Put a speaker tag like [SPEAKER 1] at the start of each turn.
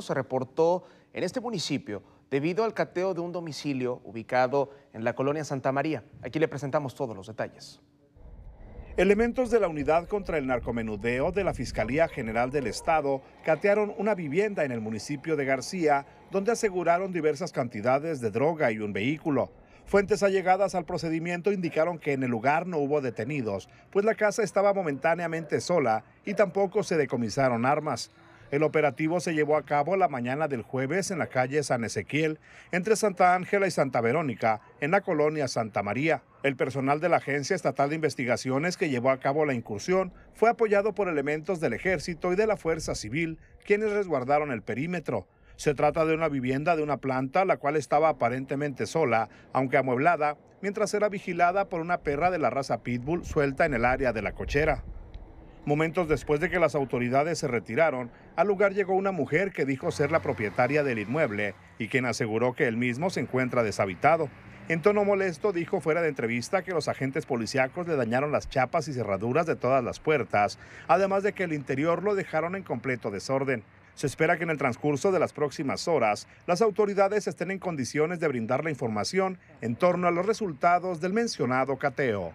[SPEAKER 1] se reportó en este municipio debido al cateo de un domicilio ubicado en la colonia Santa María. Aquí le presentamos todos los detalles. Elementos de la Unidad contra el Narcomenudeo de la Fiscalía General del Estado catearon una vivienda en el municipio de García, donde aseguraron diversas cantidades de droga y un vehículo. Fuentes allegadas al procedimiento indicaron que en el lugar no hubo detenidos, pues la casa estaba momentáneamente sola y tampoco se decomisaron armas. El operativo se llevó a cabo la mañana del jueves en la calle San Ezequiel, entre Santa Ángela y Santa Verónica, en la colonia Santa María. El personal de la Agencia Estatal de Investigaciones que llevó a cabo la incursión fue apoyado por elementos del Ejército y de la Fuerza Civil, quienes resguardaron el perímetro. Se trata de una vivienda de una planta, la cual estaba aparentemente sola, aunque amueblada, mientras era vigilada por una perra de la raza Pitbull suelta en el área de la cochera. Momentos después de que las autoridades se retiraron, al lugar llegó una mujer que dijo ser la propietaria del inmueble y quien aseguró que el mismo se encuentra deshabitado. En tono molesto dijo fuera de entrevista que los agentes policíacos le dañaron las chapas y cerraduras de todas las puertas, además de que el interior lo dejaron en completo desorden. Se espera que en el transcurso de las próximas horas las autoridades estén en condiciones de brindar la información en torno a los resultados del mencionado cateo.